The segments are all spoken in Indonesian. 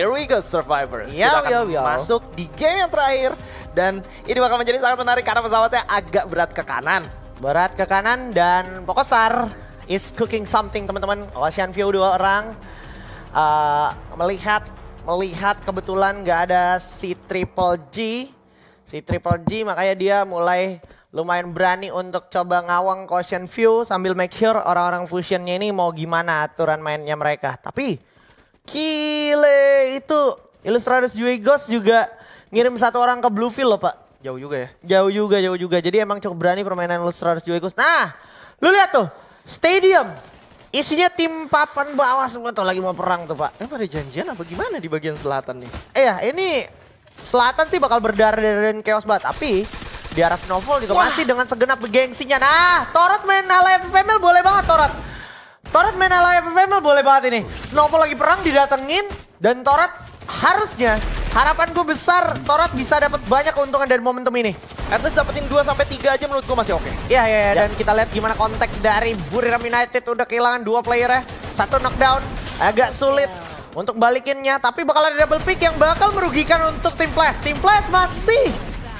Here we go survivors. Yo, Kita akan yo, yo. masuk di game yang terakhir dan ini bakal menjadi sangat menarik karena pesawatnya agak berat ke kanan. Berat ke kanan dan star is cooking something teman-teman. Ocean View dua orang uh, melihat melihat kebetulan gak ada si Triple G. Si Triple G makanya dia mulai lumayan berani untuk coba ngawang Ocean view sambil make sure orang-orang fusionnya ini mau gimana aturan mainnya mereka. Tapi Kile itu Jui Ghost juga ngirim satu orang ke Bluefield loh pak. Jauh juga ya? Jauh juga, jauh juga. Jadi emang cukup berani permainan Jui Ghost. Nah, lu lihat tuh, stadium. Isinya tim papan bawah semua tuh lagi mau perang tuh pak. Eh pada janjian apa gimana di bagian selatan nih? Iya, eh, ini selatan sih bakal berdarah-darahin chaos banget. Tapi di arah Snowfall juga Wah. masih dengan segenap gengsinya. Nah, Torot main hal FML boleh banget Torot. Torat main Live FFM boleh banget ini. Snowball lagi perang didatengin dan Torat harusnya harapanku besar Torat bisa dapat banyak keuntungan dari momentum ini. At least dapetin 2 sampai 3 aja menurutku masih ya, oke. Okay. Iya, iya iya ya. dan kita lihat gimana kontak dari Buriram United udah kehilangan dua player ya. Satu knockdown agak sulit untuk balikinnya tapi bakal ada double pick yang bakal merugikan untuk tim Flash. Tim Flash masih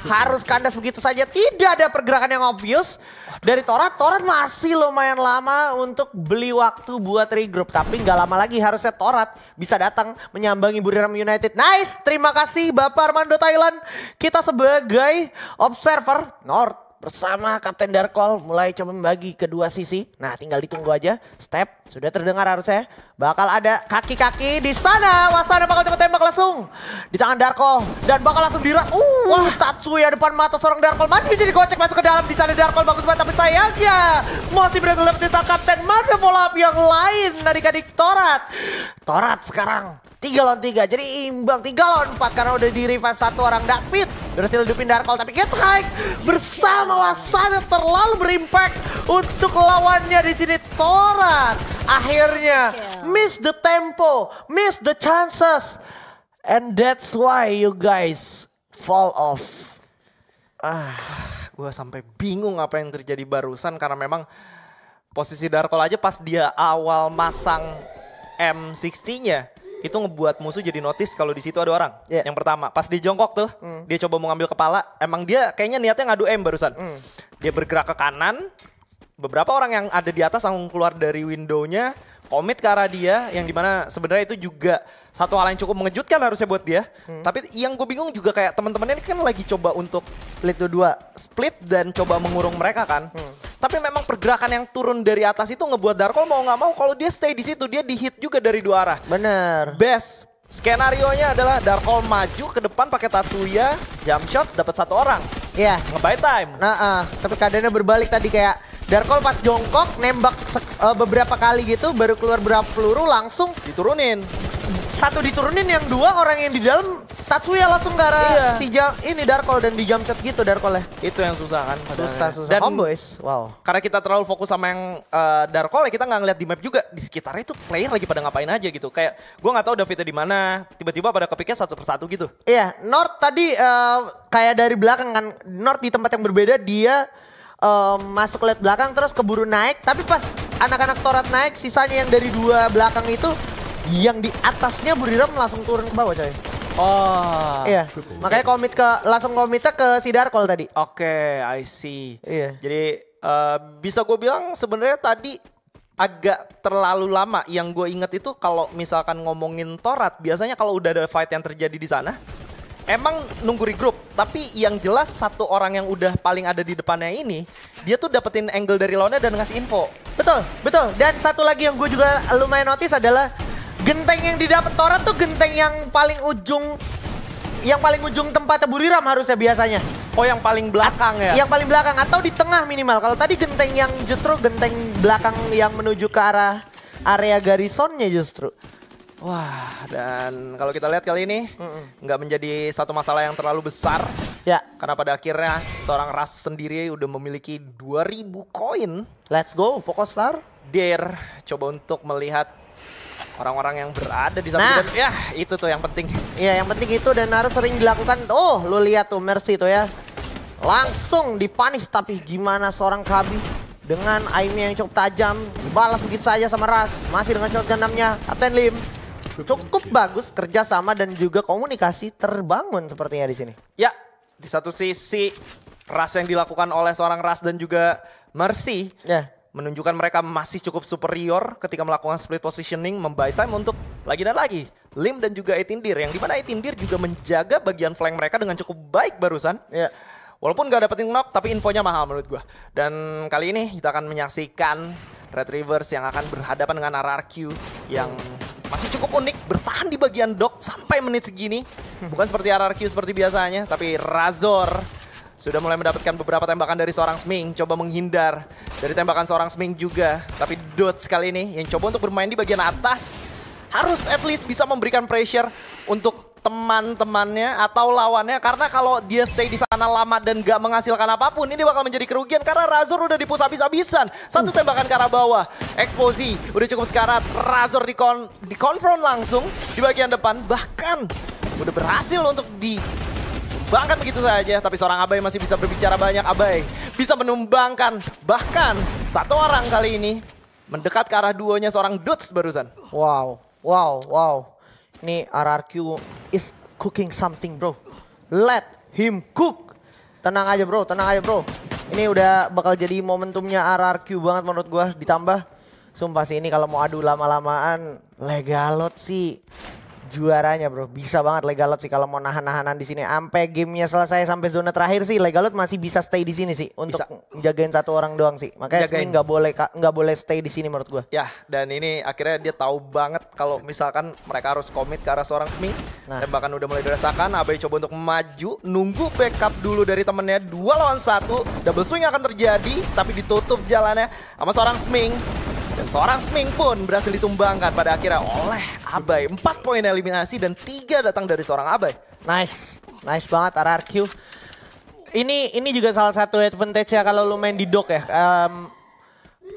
harus kandas begitu saja. Tidak ada pergerakan yang obvious. Dari Torat, Torat masih lumayan lama untuk beli waktu buat regroup. Tapi nggak lama lagi harusnya Torat bisa datang menyambangi Buriram United. Nice, terima kasih Bapak Armando Thailand. Kita sebagai observer North bersama Kapten Darkol mulai coba membagi kedua sisi. Nah tinggal ditunggu aja. Step sudah terdengar harusnya. Bakal ada kaki-kaki di sana. Wasana bakal coba tembak langsung. Di tangan Darkol. Dan bakal langsung diras. Uh, Wah ya depan mata seorang Darkol. Masih bisa digocek masuk ke dalam. Di sana Darkol bagus banget. Tapi sayangnya masih berada dalam tangan Kapten. Mana pola yang lain dari Kadik Torat. Torat sekarang tiga lawan tiga Jadi imbang tiga lawan empat Karena udah di revive satu orang Dakpit berhasil hidupin Darkol tapi Get High bersama Wasana terlalu berimpact untuk lawannya di sini Toran akhirnya miss the tempo, miss the chances and that's why you guys fall off. Ah, gue sampai bingung apa yang terjadi barusan karena memang posisi Darkol aja pas dia awal masang M60-nya itu ngebuat musuh jadi notice kalau di situ ada orang. Yeah. Yang pertama, pas di jongkok tuh, mm. dia coba mau ngambil kepala, emang dia kayaknya niatnya ngadu aim barusan. Mm. Dia bergerak ke kanan, beberapa orang yang ada di atas langsung keluar dari windownya komit ke arah dia yang dimana sebenarnya itu juga satu hal yang cukup mengejutkan harusnya buat dia hmm. tapi yang gue bingung juga kayak teman-temannya ini kan lagi coba untuk split dua split dan coba mengurung mereka kan hmm. tapi memang pergerakan yang turun dari atas itu ngebuat Darko mau nggak mau kalau dia stay di situ dia dihit juga dari dua arah bener best skenario nya adalah Darko maju ke depan pakai Tatsuya jump shot dapat satu orang iya yeah. ngebuy time nah uh, tapi keadaannya berbalik tadi kayak Darkol pas jongkok nembak uh, beberapa kali gitu baru keluar berapa peluru langsung diturunin. Satu diturunin yang dua orang yang di dalam Tatsuya langsung ke arah iya. si jam, ini Darkol dan di jump shot gitu Darkolnya. Itu yang susah kan. Susah susah. Dan Homeboys, wow. Karena kita terlalu fokus sama yang uh, Darkol ya kita nggak ngeliat di map juga di sekitarnya itu player lagi pada ngapain aja gitu. Kayak gue nggak tahu Davidnya di mana. Tiba-tiba pada kepiknya satu persatu gitu. Iya, North tadi uh, kayak dari belakang kan North di tempat yang berbeda dia um, masuk lewat belakang terus keburu naik. Tapi pas anak-anak Torat naik, sisanya yang dari dua belakang itu yang di atasnya Buriram langsung turun ke bawah coy. Oh. Iya. Makanya komit ke langsung komitnya ke si Darkol tadi. Oke, okay, I see. Iya. Jadi uh, bisa gue bilang sebenarnya tadi agak terlalu lama. Yang gue inget itu kalau misalkan ngomongin Torat, biasanya kalau udah ada fight yang terjadi di sana, emang nunggu di grup, tapi yang jelas satu orang yang udah paling ada di depannya ini, dia tuh dapetin angle dari lawannya dan ngasih info. Betul, betul. Dan satu lagi yang gue juga lumayan notice adalah genteng yang didapat Torat tuh genteng yang paling ujung yang paling ujung tempatnya Buriram harusnya biasanya. Oh yang paling belakang ya? Yang paling belakang atau di tengah minimal. Kalau tadi genteng yang justru genteng belakang yang menuju ke arah area garisonnya justru. Wah, dan kalau kita lihat kali ini nggak mm -mm. menjadi satu masalah yang terlalu besar. Ya. Karena pada akhirnya seorang Ras sendiri udah memiliki 2000 koin. Let's go, star, Dear, coba untuk melihat orang-orang yang berada di sana. nah. ya itu tuh yang penting. Iya, yang penting itu dan harus sering dilakukan. Oh, lu lihat tuh Mercy tuh ya. Langsung dipanis tapi gimana seorang Kabi dengan aimnya yang cukup tajam dibalas begitu saja sama Ras masih dengan shotgun 6 nya Lim cukup bagus kerjasama dan juga komunikasi terbangun sepertinya di sini. Ya, di satu sisi ras yang dilakukan oleh seorang ras dan juga Mercy yeah. menunjukkan mereka masih cukup superior ketika melakukan split positioning, membuy time untuk lagi dan lagi Lim dan juga Etindir yang dimana Etindir juga menjaga bagian flank mereka dengan cukup baik barusan. Yeah. Walaupun gak dapetin knock, tapi infonya mahal menurut gua. Dan kali ini kita akan menyaksikan Red Rivers yang akan berhadapan dengan RRQ yang masih cukup unik, bertahan di bagian dock sampai menit segini. Bukan seperti RRQ seperti biasanya, tapi Razor sudah mulai mendapatkan beberapa tembakan dari seorang Sming. Coba menghindar dari tembakan seorang Sming juga. Tapi dot sekali ini yang coba untuk bermain di bagian atas. Harus at least bisa memberikan pressure untuk teman-temannya atau lawannya karena kalau dia stay di sana lama dan gak menghasilkan apapun ini bakal menjadi kerugian karena Razor udah dipus habis-habisan satu hmm. tembakan ke arah bawah eksposi udah cukup sekarat Razor di dikonfront langsung di bagian depan bahkan udah berhasil untuk di Bahkan begitu saja, tapi seorang Abai masih bisa berbicara banyak. Abai bisa menumbangkan bahkan satu orang kali ini mendekat ke arah duonya seorang Dutz barusan. Wow, wow, wow. Ini RRQ is cooking something bro. Let him cook. Tenang aja bro, tenang aja bro. Ini udah bakal jadi momentumnya RRQ banget menurut gua ditambah. Sumpah sih ini kalau mau adu lama-lamaan legalot sih juaranya bro bisa banget Legalot sih kalau mau nahan-nahanan di sini sampai gamenya selesai sampai zona terakhir sih Legalot masih bisa stay di sini sih untuk bisa. jagain satu orang doang sih makanya Jagain. nggak boleh nggak boleh stay di sini menurut gue ya dan ini akhirnya dia tahu banget kalau misalkan mereka harus komit ke arah seorang Smi nah. dan bahkan udah mulai dirasakan Abai coba untuk maju nunggu backup dulu dari temennya dua lawan satu double swing akan terjadi tapi ditutup jalannya sama seorang Sming dan seorang Sming pun berhasil ditumbangkan pada akhirnya oleh Abai. 4 poin eliminasi dan tiga datang dari seorang Abai. Nice, nice banget RRQ. Ini ini juga salah satu advantage ya kalau lu main di dock ya. Um,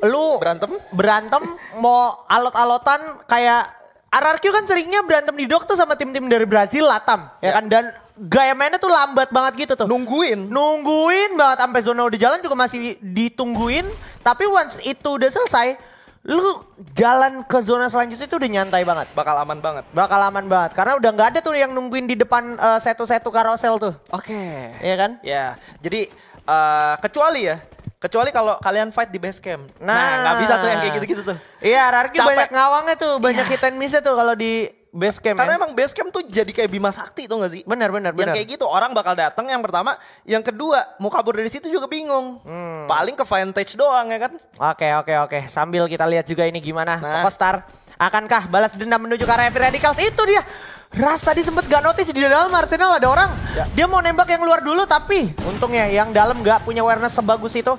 lu berantem berantem mau alot-alotan kayak RRQ kan seringnya berantem di dock tuh sama tim-tim dari Brazil, Latam yeah. ya kan dan gaya mainnya tuh lambat banget gitu tuh. Nungguin. Nungguin banget sampai zona udah jalan juga masih ditungguin. Tapi once itu udah selesai, lu jalan ke zona selanjutnya itu udah nyantai banget. Bakal aman banget. Bakal aman banget. Karena udah nggak ada tuh yang nungguin di depan uh, eh, setu satu karosel tuh. Oke. Okay. Iya kan? Ya. Jadi uh, kecuali ya, kecuali kalau kalian fight di base camp. Nah, nggak nah, bisa tuh yang kayak gitu-gitu tuh. Iya, Rarki Capek. banyak ngawangnya tuh, banyak yeah. hit and tuh kalau di base camp. Karena emang base camp tuh jadi kayak Bima Sakti tuh gak sih? Benar benar benar. Yang kayak gitu orang bakal datang yang pertama, yang kedua mau kabur dari situ juga bingung. Hmm. Paling ke vantage doang ya kan? Oke oke oke. Sambil kita lihat juga ini gimana. Nah. Star akankah balas dendam menuju ke arah Radicals? Itu dia. Ras tadi sempet gak notice di dalam Arsenal ada orang. Ya. Dia mau nembak yang luar dulu tapi untungnya yang dalam gak punya awareness sebagus itu.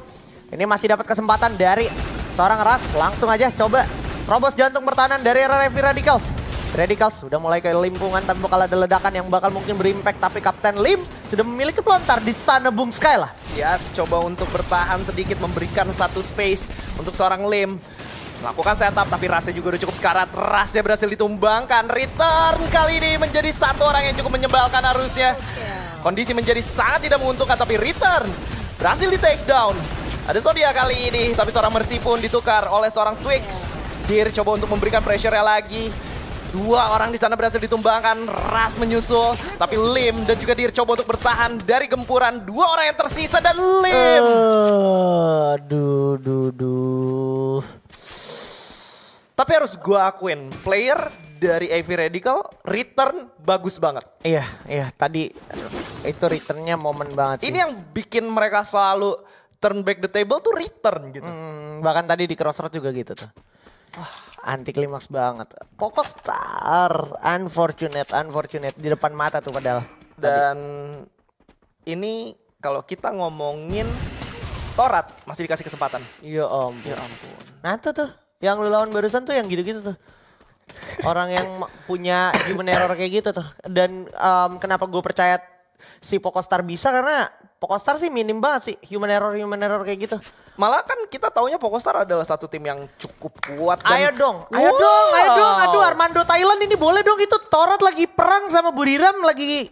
Ini masih dapat kesempatan dari seorang Ras. Langsung aja coba Robos jantung pertahanan dari Revi Radicals. Radical sudah mulai ke limpungan tapi bakal ada ledakan yang bakal mungkin berimpact tapi Kapten Lim sudah memiliki pelontar di sana Bung Sky lah. Yes, coba untuk bertahan sedikit memberikan satu space untuk seorang Lim. Melakukan setup tapi rasa juga udah cukup sekarat. Rasnya berhasil ditumbangkan. Return kali ini menjadi satu orang yang cukup menyebalkan harusnya. Kondisi menjadi sangat tidak menguntungkan tapi return berhasil di take down. Ada Sodia kali ini, tapi seorang Mercy pun ditukar oleh seorang Twix. Dir coba untuk memberikan pressure lagi. Dua orang di sana berhasil ditumbangkan, Ras menyusul, tapi Lim dan juga Dir coba untuk bertahan dari gempuran dua orang yang tersisa dan Lim. Uh, aduh, duh, duh. Tapi harus gue akuin, player dari AV Radical return bagus banget. Iya, iya tadi itu returnnya momen banget. Sih. Ini yang bikin mereka selalu turn back the table tuh return gitu. Hmm, bahkan tadi di crossroad juga gitu tuh. Wah, anti klimaks banget. Poco Star, unfortunate, unfortunate di depan mata tuh padahal. Dan Tadi. ini kalau kita ngomongin Torat masih dikasih kesempatan. Ya ampun. Ya ampun. Nah tuh tuh, yang lu lawan barusan tuh yang gitu-gitu tuh. Orang yang punya human error kayak gitu tuh. Dan um, kenapa gue percaya si Star bisa karena Star sih minim banget sih human error human error kayak gitu. Malah kan kita taunya Pokostar adalah satu tim yang cukup kuat. Dan... Ayo dong, wow. ayo dong, ayo dong. Aduh Armando Thailand ini boleh dong itu Torot lagi perang sama Buriram lagi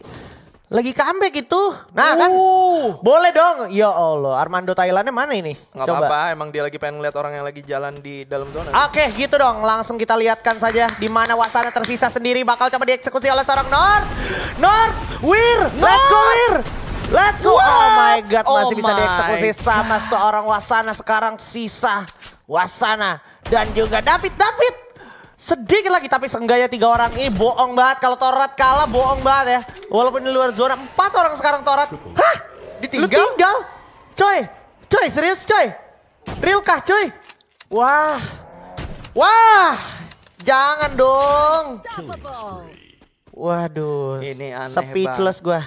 lagi comeback itu. Nah kan? uh. kan boleh dong. Ya Allah, Armando Thailandnya mana ini? Gak Coba. apa-apa, emang dia lagi pengen lihat orang yang lagi jalan di dalam zona. Oke, okay, gitu dong. Langsung kita lihatkan saja di mana Wasana tersisa sendiri bakal coba dieksekusi oleh seorang North. North, Weir, North. let's go Weir. Let's go. What? Oh my god, oh masih my. bisa dieksekusi sama seorang Wasana sekarang sisa Wasana dan juga David David sedikit lagi tapi sengganya tiga orang ini bohong banget kalau Torat kalah bohong banget ya walaupun di luar zona empat orang sekarang Torat hah ditinggal lu tinggal coy coy serius coy real kah coy wah wah jangan dong waduh ini aneh speechless gue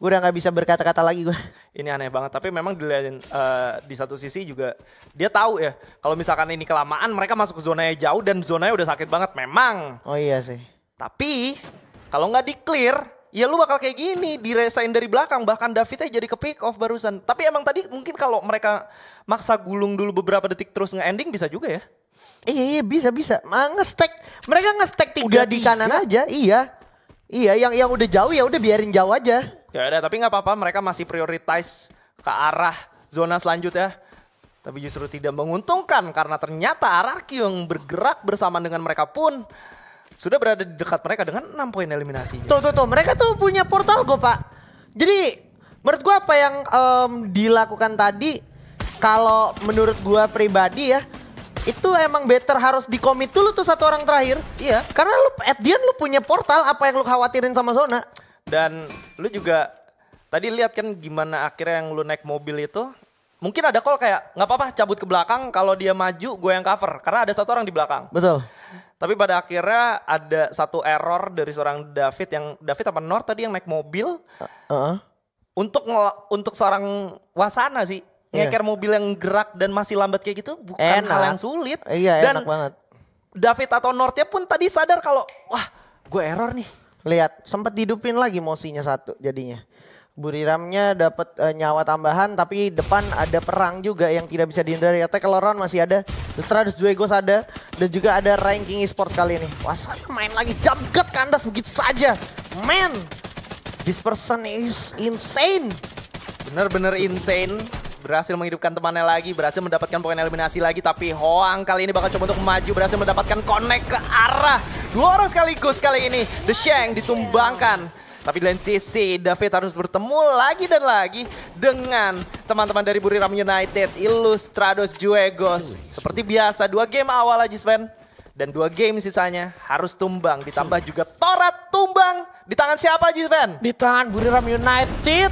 gue udah nggak bisa berkata-kata lagi gue ini aneh banget tapi memang di uh, eh, di satu sisi juga dia tahu ya kalau misalkan ini kelamaan mereka masuk ke zona jauh dan zonanya udah sakit banget memang oh iya sih tapi kalau nggak di clear ya lu bakal kayak gini diresain dari belakang bahkan Davidnya jadi ke pick off barusan tapi emang tadi mungkin kalau mereka maksa gulung dulu beberapa detik terus nge-ending bisa juga ya Iya iya bisa bisa. Ngestek. Mereka ngestek tiga udah di kanan aja. Iya. Iya yang yang udah jauh ya udah biarin jauh aja. Ya ada, tapi nggak apa-apa. Mereka masih prioritize ke arah zona selanjutnya. Tapi justru tidak menguntungkan karena ternyata Araki yang bergerak bersama dengan mereka pun sudah berada di dekat mereka dengan 6 poin eliminasi. Tuh tuh tuh, mereka tuh punya portal gue pak. Jadi menurut gue apa yang um, dilakukan tadi, kalau menurut gue pribadi ya, itu emang better harus dikomit dulu tuh satu orang terakhir. Iya. Karena lu at the end lu punya portal, apa yang lu khawatirin sama zona? Dan lu juga tadi lihat kan gimana akhirnya yang lu naik mobil itu mungkin ada call kayak nggak apa-apa cabut ke belakang kalau dia maju gue yang cover karena ada satu orang di belakang betul tapi pada akhirnya ada satu error dari seorang David yang David apa Nor tadi yang naik mobil uh -uh. untuk untuk seorang wasana sih yeah. ngeker mobil yang gerak dan masih lambat kayak gitu bukan enak. hal yang sulit iya dan enak banget David atau Nortnya pun tadi sadar kalau wah gue error nih Lihat, sempat dihidupin lagi Mosinya satu jadinya. Buriramnya dapat uh, eh, nyawa tambahan tapi depan ada perang juga yang tidak bisa dihindari. Attack Loron masih ada, dua Duegos ada dan juga ada ranking e-sport kali ini. Wasana main lagi jump cut kandas begitu saja. Man, this person is insane. Bener-bener insane. Berhasil menghidupkan temannya lagi, berhasil mendapatkan poin eliminasi lagi. Tapi Hoang kali ini bakal coba untuk maju, berhasil mendapatkan connect ke arah Dua orang sekaligus kali ini. The Shang ditumbangkan. Tapi di lain sisi, David harus bertemu lagi dan lagi dengan teman-teman dari Buriram United, Ilustrados Juegos. Seperti biasa, dua game awal aja, Sven. Dan dua game sisanya harus tumbang. Ditambah juga Torat tumbang. Di tangan siapa aja, Sven? Di tangan Buriram United.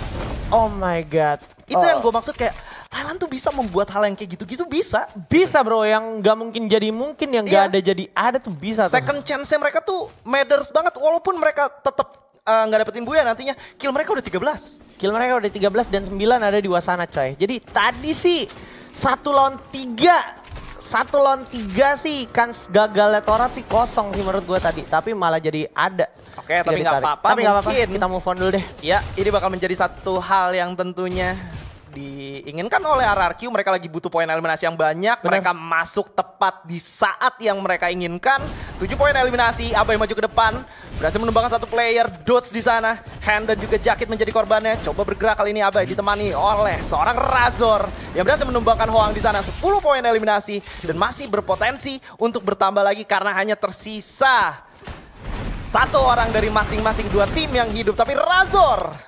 Oh my God. Itu oh. yang gue maksud kayak Thailand tuh bisa membuat hal yang kayak gitu-gitu bisa. Bisa bro, yang gak mungkin jadi mungkin, yang nggak yeah. ada jadi ada tuh bisa. Second chance chance mereka tuh matters banget, walaupun mereka tetap eh, nggak uh, dapetin Buya nantinya. Kill mereka udah 13. Kill mereka udah 13 dan 9 ada di Wasana coy. Jadi tadi sih satu lawan tiga satu lawan tiga sih kans gagalnya Torat sih kosong sih menurut gue tadi tapi malah jadi ada oke tapi nggak apa-apa Tapi nggak apa -apa. kita move on dulu deh Iya, ini bakal menjadi satu hal yang tentunya diinginkan oleh RRQ. Mereka lagi butuh poin eliminasi yang banyak. Bener. Mereka masuk tepat di saat yang mereka inginkan. 7 poin eliminasi, apa yang maju ke depan. Berhasil menumbangkan satu player, Dots di sana. Hand dan juga jaket menjadi korbannya. Coba bergerak kali ini Abai ditemani oleh seorang Razor yang berhasil menumbangkan Hoang di sana. 10 poin eliminasi dan masih berpotensi untuk bertambah lagi karena hanya tersisa satu orang dari masing-masing dua tim yang hidup. Tapi Razor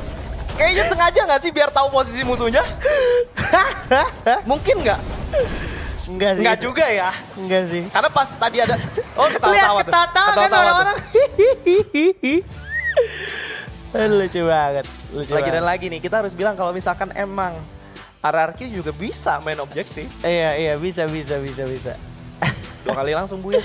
Kayaknya sengaja nggak sih biar tahu posisi musuhnya? Mungkin nggak? Enggak sih. Enggak juga ya. Enggak sih. Karena pas tadi ada oh ketawa-tawa. tuh. ketawa kan orang-orang. Lucu banget. Lucu lagi banget. dan lagi nih kita harus bilang kalau misalkan emang RRQ juga bisa main objektif. Iya iya bisa bisa bisa bisa. Dua kali langsung bu ya.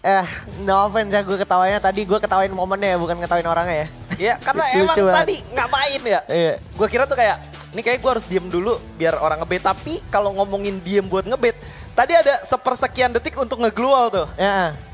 Eh, no offense ya gue ketawanya tadi gue ketawain momennya ya bukan ketawain orangnya ya. Iya, karena emang Lucu tadi ngapain ya? Iya. Gue kira tuh kayak, ini kayak gue harus diem dulu biar orang ngebet. Tapi kalau ngomongin diem buat ngebet, tadi ada sepersekian detik untuk ngeglual tuh. Iya.